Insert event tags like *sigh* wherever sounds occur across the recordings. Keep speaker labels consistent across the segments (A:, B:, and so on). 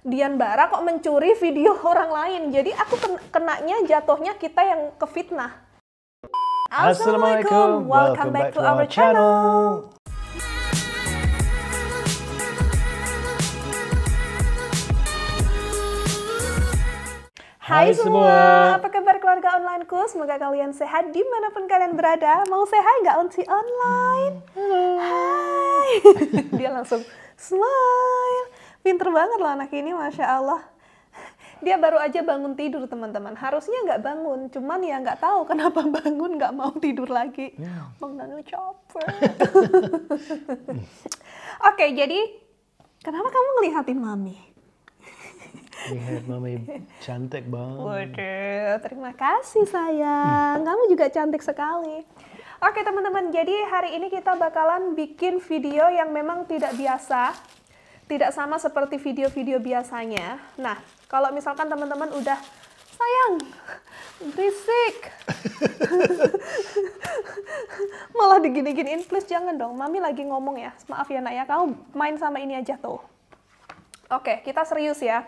A: Dian Bara kok mencuri video *laughs* orang lain. Jadi aku ken kenanya jatuhnya kita yang ke fitnah. Assalamualaikum, welcome, back, to our channel. Hai semua. semua, apa kabar keluarga onlineku? Semoga kalian sehat dimanapun kalian berada. Mau sehat nggak onsi online? Halo. Hai, *laughs* dia langsung smile pinter banget loh anak ini masya Allah *laughs* dia baru aja bangun tidur teman-teman harusnya nggak bangun cuman ya nggak tahu kenapa *laughs* bangun nggak mau tidur lagi yeah. bang Daniel capek oke jadi kenapa kamu ngelihatin mami Lihat mami cantik banget. Waduh, terima kasih sayang. Kamu juga cantik sekali. Oke teman-teman, jadi hari ini kita bakalan bikin video yang memang tidak biasa tidak sama seperti video-video biasanya. Nah, kalau misalkan teman-teman udah sayang, berisik, *laughs* malah digini-giniin, please jangan dong, mami lagi ngomong ya. Maaf ya nak ya, kamu main sama ini aja tuh. Oke, kita serius ya.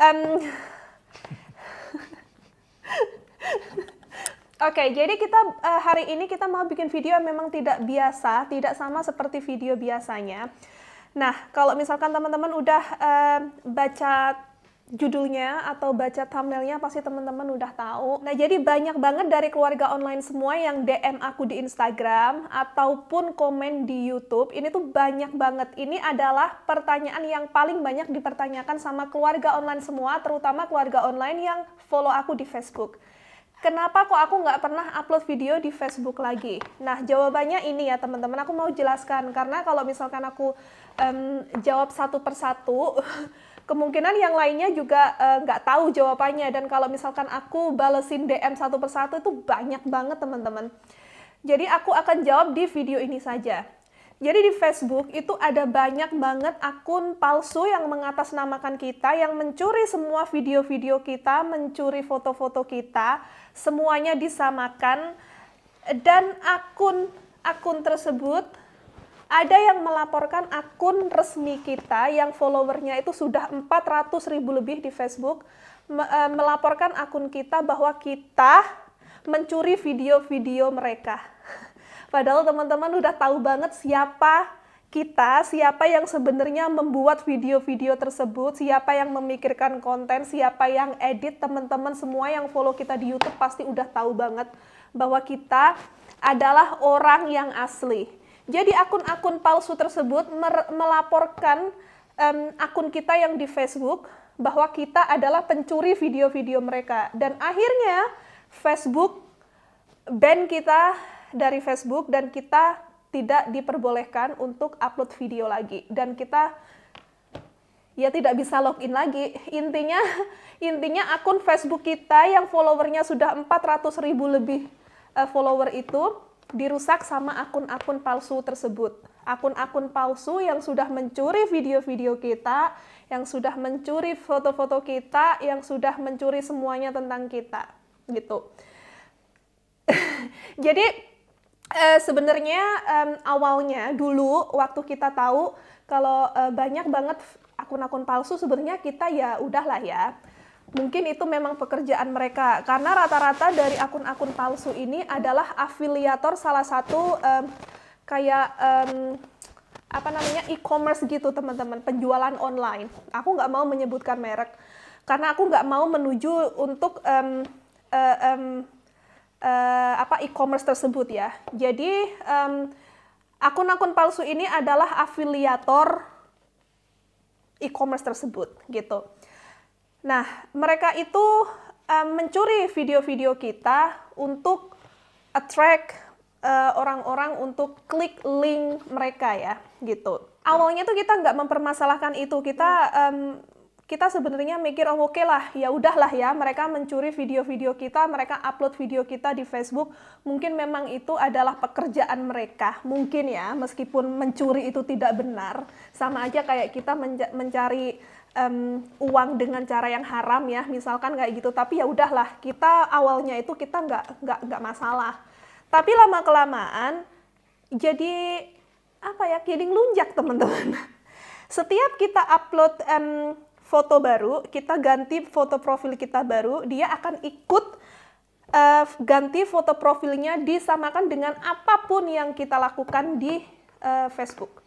A: Um, *laughs* Oke, okay, jadi kita uh, hari ini kita mau bikin video yang memang tidak biasa, tidak sama seperti video biasanya. Nah, kalau misalkan teman-teman udah uh, baca judulnya atau baca thumbnailnya pasti teman-teman udah tahu. Nah, jadi banyak banget dari keluarga online semua yang DM aku di Instagram ataupun komen di YouTube. Ini tuh banyak banget. Ini adalah pertanyaan yang paling banyak dipertanyakan sama keluarga online semua, terutama keluarga online yang follow aku di Facebook. Kenapa kok aku nggak pernah upload video di Facebook lagi? Nah, jawabannya ini ya teman-teman. Aku mau jelaskan karena kalau misalkan aku um, jawab satu persatu, *laughs* kemungkinan yang lainnya juga e, nggak tahu jawabannya. Dan kalau misalkan aku balesin DM satu persatu itu banyak banget teman-teman. Jadi aku akan jawab di video ini saja. Jadi di Facebook itu ada banyak banget akun palsu yang mengatasnamakan kita, yang mencuri semua video-video kita, mencuri foto-foto kita, semuanya disamakan dan akun akun tersebut ada yang melaporkan akun resmi kita yang followernya itu sudah 400 ribu lebih di Facebook eh, melaporkan akun kita bahwa kita mencuri video-video mereka. *laughs* Padahal teman-teman udah tahu banget siapa kita, siapa yang sebenarnya membuat video-video tersebut, siapa yang memikirkan konten, siapa yang edit, teman-teman semua yang follow kita di YouTube pasti udah tahu banget bahwa kita adalah orang yang asli. Jadi akun-akun palsu tersebut melaporkan um, akun kita yang di Facebook bahwa kita adalah pencuri video-video mereka dan akhirnya Facebook ban kita dari Facebook dan kita tidak diperbolehkan untuk upload video lagi dan kita ya tidak bisa login lagi. Intinya *laughs* intinya akun Facebook kita yang followernya sudah 400 ribu lebih eh, follower itu dirusak sama akun-akun palsu tersebut. Akun-akun palsu yang sudah mencuri video-video kita, yang sudah mencuri foto-foto kita, yang sudah mencuri semuanya tentang kita, gitu. *laughs* Jadi Eh, sebenarnya um, awalnya dulu waktu kita tahu kalau uh, banyak banget akun-akun palsu sebenarnya kita ya udahlah ya mungkin itu memang pekerjaan mereka karena rata-rata dari akun-akun palsu ini adalah afiliator salah satu um, kayak um, apa namanya e-commerce gitu teman-teman penjualan online aku nggak mau menyebutkan merek karena aku nggak mau menuju untuk um, uh, um, uh, apa e-commerce tersebut ya. Jadi um, akun-akun palsu ini adalah afiliator e-commerce tersebut gitu. Nah, mereka itu um, mencuri video-video kita untuk attract uh, orang-orang untuk klik link mereka ya gitu. Awalnya tuh kita nggak mempermasalahkan itu, kita um, kita sebenarnya mikir oh oke okay lah ya udahlah ya mereka mencuri video-video kita mereka upload video kita di Facebook mungkin memang itu adalah pekerjaan mereka mungkin ya meskipun mencuri itu tidak benar sama aja kayak kita mencari um, uang dengan cara yang haram ya misalkan kayak gitu tapi ya udahlah kita awalnya itu kita nggak nggak nggak masalah tapi lama kelamaan jadi apa ya kiding lunjak teman-teman *laughs* setiap kita upload um, foto baru, kita ganti foto profil kita baru, dia akan ikut uh, ganti foto profilnya disamakan dengan apapun yang kita lakukan di uh, Facebook.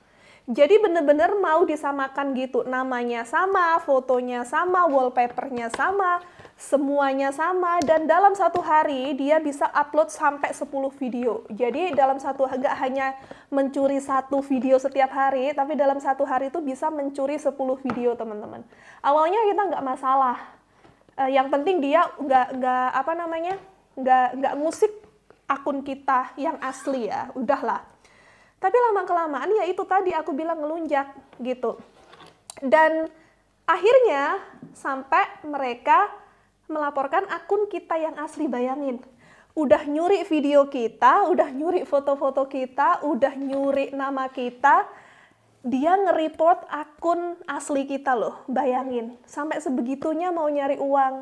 A: Jadi bener-bener mau disamakan gitu, namanya sama, fotonya sama, wallpapernya sama, semuanya sama, dan dalam satu hari dia bisa upload sampai 10 video. Jadi dalam satu, nggak hanya mencuri satu video setiap hari, tapi dalam satu hari itu bisa mencuri 10 video teman-teman. Awalnya kita nggak masalah, eh, yang penting dia nggak nggak apa namanya nggak nggak musik akun kita yang asli ya udahlah tapi lama-kelamaan ya itu tadi aku bilang ngelunjak gitu. Dan akhirnya sampai mereka melaporkan akun kita yang asli bayangin. Udah nyuri video kita, udah nyuri foto-foto kita, udah nyuri nama kita. Dia nge-report akun asli kita loh, bayangin. Sampai sebegitunya mau nyari uang.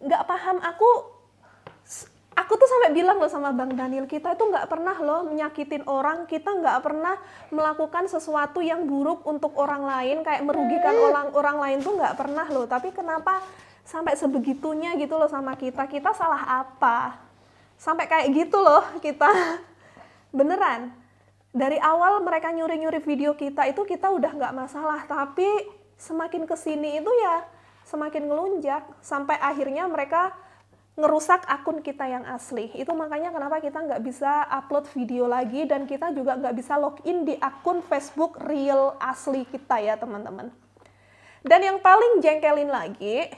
A: Nggak paham aku aku tuh sampai bilang loh sama Bang Daniel kita itu nggak pernah loh menyakitin orang kita nggak pernah melakukan sesuatu yang buruk untuk orang lain kayak merugikan hmm. orang orang lain tuh nggak pernah loh tapi kenapa sampai sebegitunya gitu loh sama kita kita salah apa sampai kayak gitu loh kita beneran dari awal mereka nyuri nyuri video kita itu kita udah nggak masalah tapi semakin kesini itu ya semakin ngelunjak sampai akhirnya mereka ngerusak akun kita yang asli. Itu makanya kenapa kita nggak bisa upload video lagi dan kita juga nggak bisa login di akun Facebook real asli kita ya teman-teman. Dan yang paling jengkelin lagi,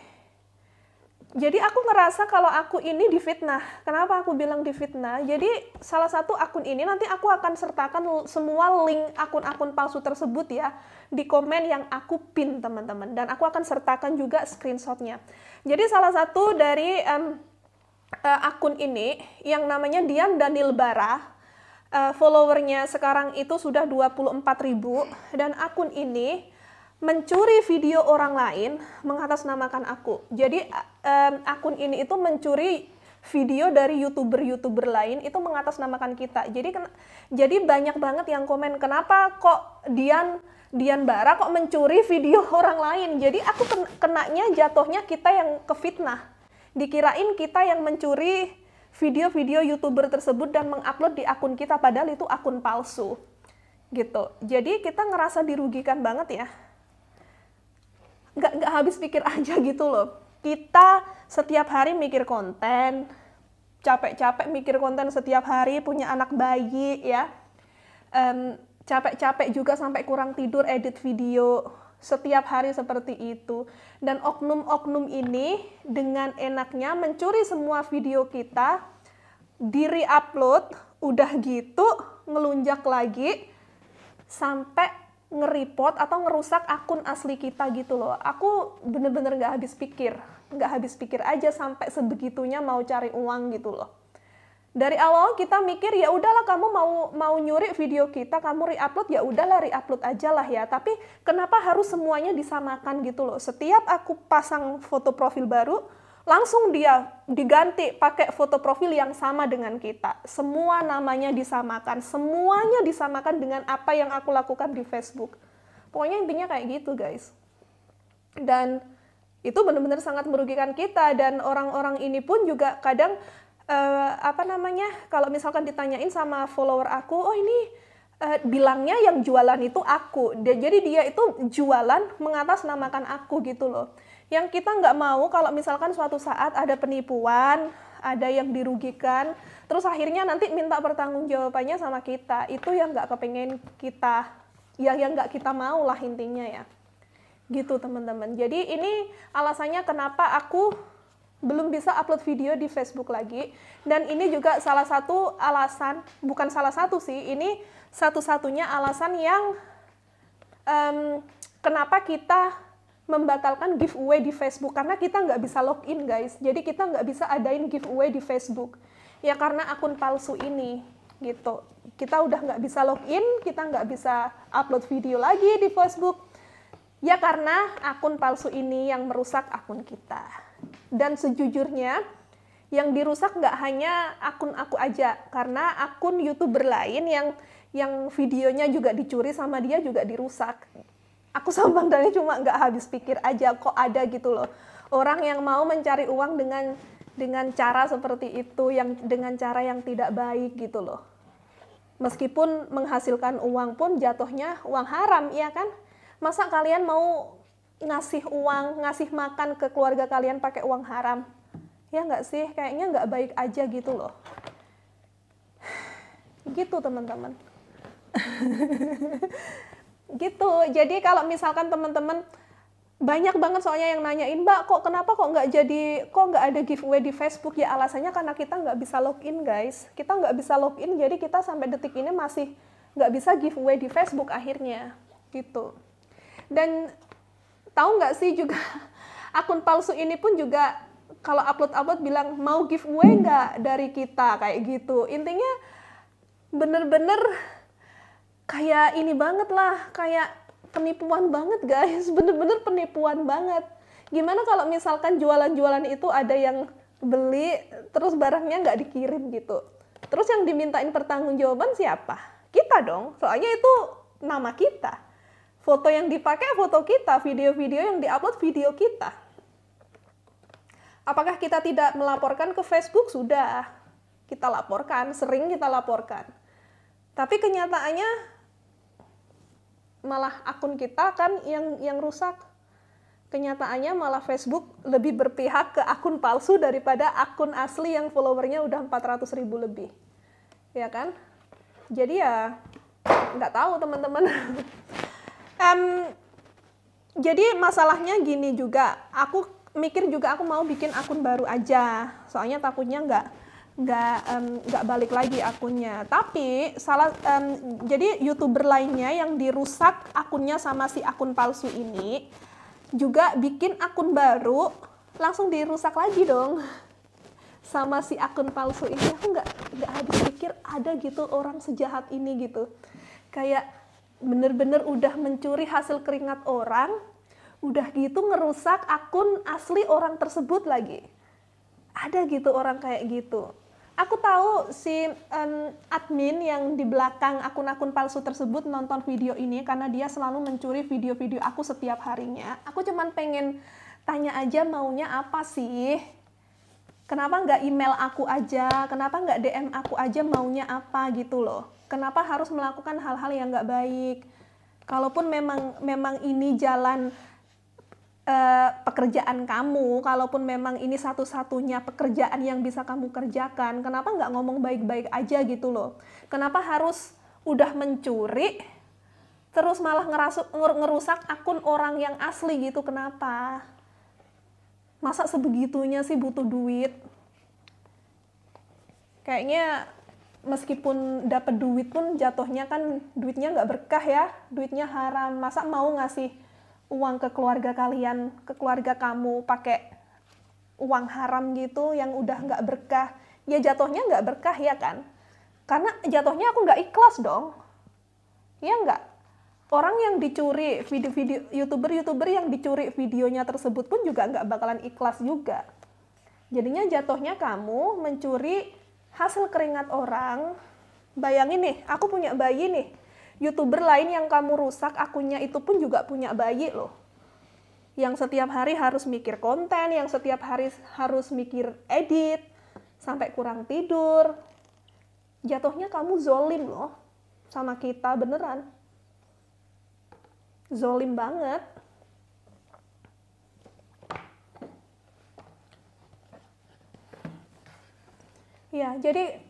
A: jadi aku ngerasa kalau aku ini difitnah. Kenapa aku bilang difitnah? Jadi salah satu akun ini nanti aku akan sertakan semua link akun-akun palsu tersebut ya di komen yang aku pin teman-teman. Dan aku akan sertakan juga screenshotnya. Jadi salah satu dari um, uh, akun ini yang namanya Dian Daniel Bara, uh, followernya sekarang itu sudah 24 ribu, dan akun ini mencuri video orang lain mengatasnamakan aku. Jadi um, akun ini itu mencuri video dari youtuber-youtuber lain itu mengatasnamakan kita. Jadi ken, jadi banyak banget yang komen kenapa kok Dian Dian Bara kok mencuri video *laughs* orang lain. Jadi aku ken, kenaknya jatuhnya kita yang kefitnah. Dikirain kita yang mencuri video-video youtuber tersebut dan mengupload di akun kita padahal itu akun palsu. Gitu. Jadi kita ngerasa dirugikan banget ya. Nggak, nggak habis pikir *laughs* aja gitu loh kita setiap hari mikir konten, capek-capek mikir konten setiap hari, punya anak bayi ya, um, capek-capek juga sampai kurang tidur edit video setiap hari seperti itu. Dan oknum-oknum ini dengan enaknya mencuri semua video kita, diri upload, udah gitu ngelunjak lagi sampai ngeripot atau ngerusak akun asli kita gitu loh. Aku bener-bener gak habis pikir nggak habis pikir aja sampai sebegitunya mau cari uang gitu loh. Dari awal kita mikir ya udahlah kamu mau mau nyuri video kita, kamu re-upload ya udahlah re-upload aja lah ya. Tapi kenapa harus semuanya disamakan gitu loh? Setiap aku pasang foto profil baru, langsung dia diganti pakai foto profil yang sama dengan kita. Semua namanya disamakan, semuanya disamakan dengan apa yang aku lakukan di Facebook. Pokoknya intinya kayak gitu, guys. Dan itu benar-benar sangat merugikan kita dan orang-orang ini pun juga kadang uh, apa namanya kalau misalkan ditanyain sama follower aku oh ini uh, bilangnya yang jualan itu aku jadi dia itu jualan mengatasnamakan aku gitu loh yang kita nggak mau kalau misalkan suatu saat ada penipuan ada yang dirugikan terus akhirnya nanti minta pertanggungjawabannya sama kita itu yang nggak kepengen kita yang yang nggak kita mau lah intinya ya gitu teman-teman jadi ini alasannya kenapa aku belum bisa upload video di Facebook lagi dan ini juga salah satu alasan bukan salah satu sih ini satu-satunya alasan yang um, kenapa kita membatalkan giveaway di Facebook karena kita nggak bisa login guys jadi kita nggak bisa adain giveaway di Facebook ya karena akun palsu ini gitu kita udah nggak bisa login kita nggak bisa upload video lagi di Facebook Ya karena akun palsu ini yang merusak akun kita. Dan sejujurnya yang dirusak nggak hanya akun aku aja, karena akun youtuber lain yang yang videonya juga dicuri sama dia juga dirusak. Aku sambang tadi cuma nggak habis pikir aja kok ada gitu loh. Orang yang mau mencari uang dengan dengan cara seperti itu yang dengan cara yang tidak baik gitu loh. Meskipun menghasilkan uang pun jatuhnya uang haram, iya kan? masa kalian mau ngasih uang, ngasih makan ke keluarga kalian pakai uang haram? Ya nggak sih? Kayaknya nggak baik aja gitu loh. Gitu teman-teman. *laughs* gitu, jadi kalau misalkan teman-teman banyak banget soalnya yang nanyain mbak kok kenapa kok nggak jadi kok nggak ada giveaway di Facebook ya alasannya karena kita nggak bisa login guys kita nggak bisa login jadi kita sampai detik ini masih nggak bisa giveaway di Facebook akhirnya gitu dan tahu nggak sih juga *laughs* akun palsu ini pun juga kalau upload-upload bilang mau giveaway nggak dari kita kayak gitu. Intinya bener-bener kayak ini banget lah, kayak penipuan banget guys, *laughs* bener-bener penipuan banget. Gimana kalau misalkan jualan-jualan itu ada yang beli terus barangnya nggak dikirim gitu. Terus yang dimintain pertanggungjawaban siapa? Kita dong, soalnya itu nama kita Foto yang dipakai foto kita, video-video yang diupload video kita. Apakah kita tidak melaporkan ke Facebook? Sudah. Kita laporkan, sering kita laporkan. Tapi kenyataannya malah akun kita kan yang yang rusak. Kenyataannya malah Facebook lebih berpihak ke akun palsu daripada akun asli yang followernya udah 400 ribu lebih. Ya kan? Jadi ya nggak tahu teman-teman. *laughs* Um, jadi masalahnya gini juga, aku mikir juga aku mau bikin akun baru aja, soalnya takutnya nggak nggak nggak um, balik lagi akunnya. Tapi salah um, jadi youtuber lainnya yang dirusak akunnya sama si akun palsu ini juga bikin akun baru langsung dirusak lagi dong *laughs* sama si akun palsu ini. Aku nggak nggak habis pikir ada gitu orang sejahat ini gitu. Kayak bener-bener udah mencuri hasil keringat orang, udah gitu ngerusak akun asli orang tersebut lagi. Ada gitu orang kayak gitu. Aku tahu si um, admin yang di belakang akun-akun palsu tersebut nonton video ini karena dia selalu mencuri video-video aku setiap harinya. Aku cuman pengen tanya aja maunya apa sih? Kenapa nggak email aku aja? Kenapa nggak DM aku aja maunya apa gitu loh? kenapa harus melakukan hal-hal yang nggak baik kalaupun memang memang ini jalan uh, pekerjaan kamu, kalaupun memang ini satu-satunya pekerjaan yang bisa kamu kerjakan, kenapa nggak ngomong baik-baik aja gitu loh? Kenapa harus udah mencuri, terus malah ngerasuk, ngerusak akun orang yang asli gitu? Kenapa? Masa sebegitunya sih butuh duit? Kayaknya meskipun dapat duit pun jatuhnya kan duitnya nggak berkah ya duitnya haram masa mau ngasih uang ke keluarga kalian ke keluarga kamu pakai uang haram gitu yang udah nggak berkah ya jatuhnya nggak berkah ya kan karena jatuhnya aku nggak ikhlas dong ya nggak orang yang dicuri video-video youtuber-youtuber yang dicuri videonya tersebut pun juga nggak bakalan ikhlas juga jadinya jatuhnya kamu mencuri hasil keringat orang, bayangin nih, aku punya bayi nih, youtuber lain yang kamu rusak akunya itu pun juga punya bayi loh. Yang setiap hari harus mikir konten, yang setiap hari harus mikir edit, sampai kurang tidur. Jatuhnya kamu zolim loh sama kita beneran. Zolim banget. Ya, jadi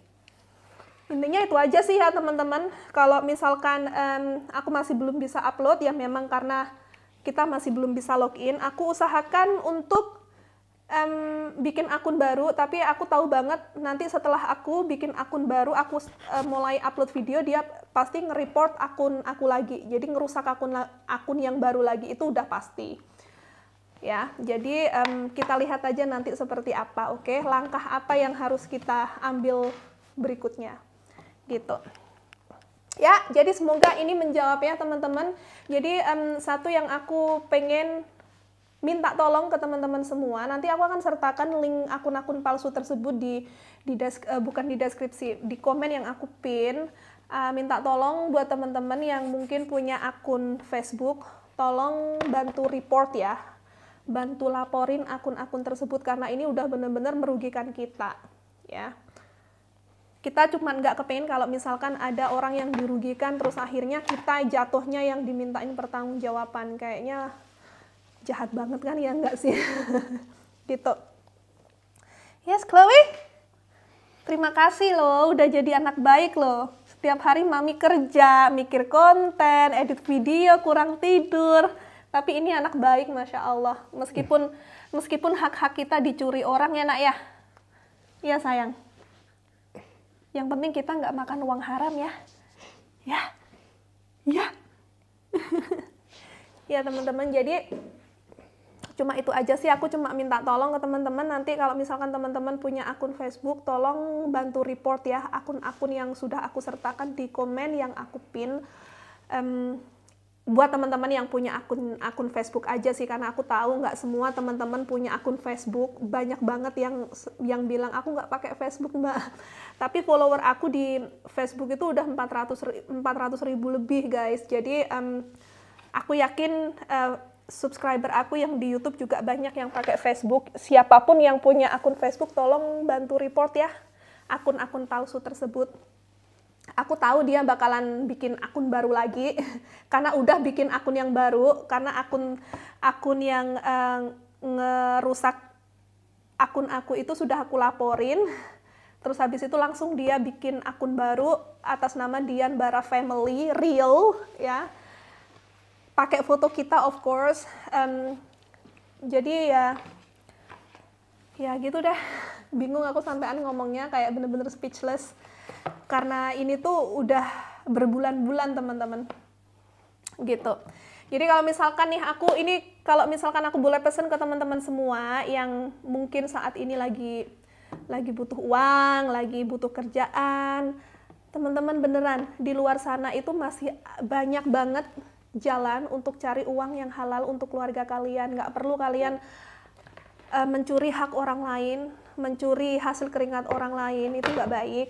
A: intinya itu aja sih ya teman-teman. Kalau misalkan um, aku masih belum bisa upload ya memang karena kita masih belum bisa login. Aku usahakan untuk um, bikin akun baru, tapi aku tahu banget nanti setelah aku bikin akun baru, aku um, mulai upload video, dia pasti nge-report akun aku lagi. Jadi ngerusak akun akun yang baru lagi itu udah pasti ya. Jadi um, kita lihat aja nanti seperti apa, oke? Okay? Langkah apa yang harus kita ambil berikutnya, gitu. Ya, jadi semoga ini menjawab ya teman-teman. Jadi um, satu yang aku pengen minta tolong ke teman-teman semua. Nanti aku akan sertakan link akun-akun palsu tersebut di di desk, uh, bukan di deskripsi, di komen yang aku pin. Uh, minta tolong buat teman-teman yang mungkin punya akun Facebook, tolong bantu report ya bantu laporin akun-akun tersebut karena ini udah benar-benar merugikan kita ya kita cuma nggak kepingin kalau misalkan ada orang yang dirugikan terus akhirnya kita jatuhnya yang dimintain pertanggungjawaban kayaknya jahat banget kan ya nggak sih *laughs* gitu yes Chloe terima kasih loh udah jadi anak baik loh setiap hari mami kerja mikir konten edit video kurang tidur tapi ini anak baik masya Allah meskipun meskipun hak-hak kita dicuri orang ya nak ya ya sayang yang penting kita nggak makan uang haram ya ya ya *laughs* ya teman-teman jadi cuma itu aja sih aku cuma minta tolong ke teman-teman nanti kalau misalkan teman-teman punya akun Facebook tolong bantu report ya akun-akun yang sudah aku sertakan di komen yang aku pin um, buat teman-teman yang punya akun akun Facebook aja sih karena aku tahu nggak semua teman-teman punya akun Facebook banyak banget yang yang bilang aku nggak pakai Facebook mbak *laughs* tapi follower aku di Facebook itu udah 400 400 ribu lebih guys jadi um, aku yakin uh, subscriber aku yang di YouTube juga banyak yang pakai Facebook siapapun yang punya akun Facebook tolong bantu report ya akun-akun palsu tersebut aku tahu dia bakalan bikin akun baru lagi *laughs* karena udah bikin akun yang baru karena akun akun yang uh, ngerusak akun aku itu sudah aku laporin *laughs* terus habis itu langsung dia bikin akun baru atas nama Dian Bara Family real ya pakai foto kita of course um, jadi ya ya gitu deh. *laughs* bingung aku sampean ngomongnya kayak bener-bener speechless karena ini tuh udah berbulan-bulan teman-teman gitu jadi kalau misalkan nih aku ini kalau misalkan aku boleh pesen ke teman-teman semua yang mungkin saat ini lagi lagi butuh uang lagi butuh kerjaan teman-teman beneran di luar sana itu masih banyak banget jalan untuk cari uang yang halal untuk keluarga kalian nggak perlu kalian uh, mencuri hak orang lain mencuri hasil keringat orang lain itu nggak baik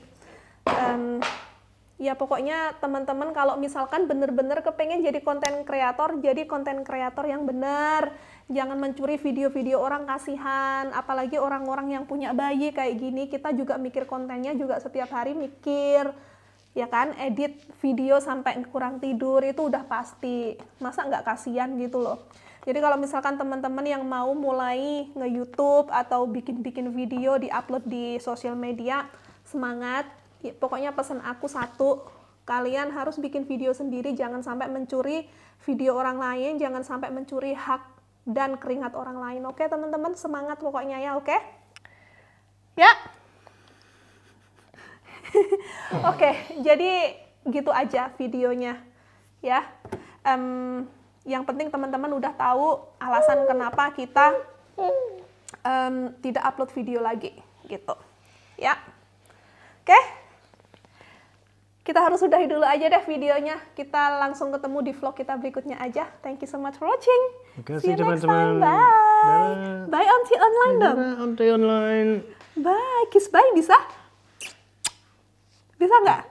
A: um, ya pokoknya teman-teman kalau misalkan bener-bener kepengen jadi konten kreator jadi konten kreator yang benar jangan mencuri video-video orang kasihan apalagi orang-orang yang punya bayi kayak gini kita juga mikir kontennya juga setiap hari mikir ya kan edit video sampai kurang tidur itu udah pasti masa nggak kasihan gitu loh jadi kalau misalkan teman-teman yang mau mulai nge-youtube atau bikin-bikin video di-upload di sosial media semangat ya, pokoknya pesan aku satu kalian harus bikin video sendiri jangan sampai mencuri video orang lain jangan sampai mencuri hak dan keringat orang lain oke teman-teman semangat pokoknya ya oke ya *laughs* oke jadi gitu aja videonya ya um, yang penting teman-teman udah tahu alasan kenapa kita um, tidak upload video lagi gitu ya oke okay? kita harus sudahi dulu aja deh videonya. Kita langsung ketemu di vlog kita berikutnya aja. Thank you so much for watching. See you teman-teman. Bye. Dadah. Bye auntie Online dong. auntie Online. Bye. Kiss bye bisa? Bisa nggak?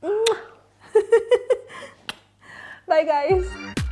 A: *laughs* bye guys.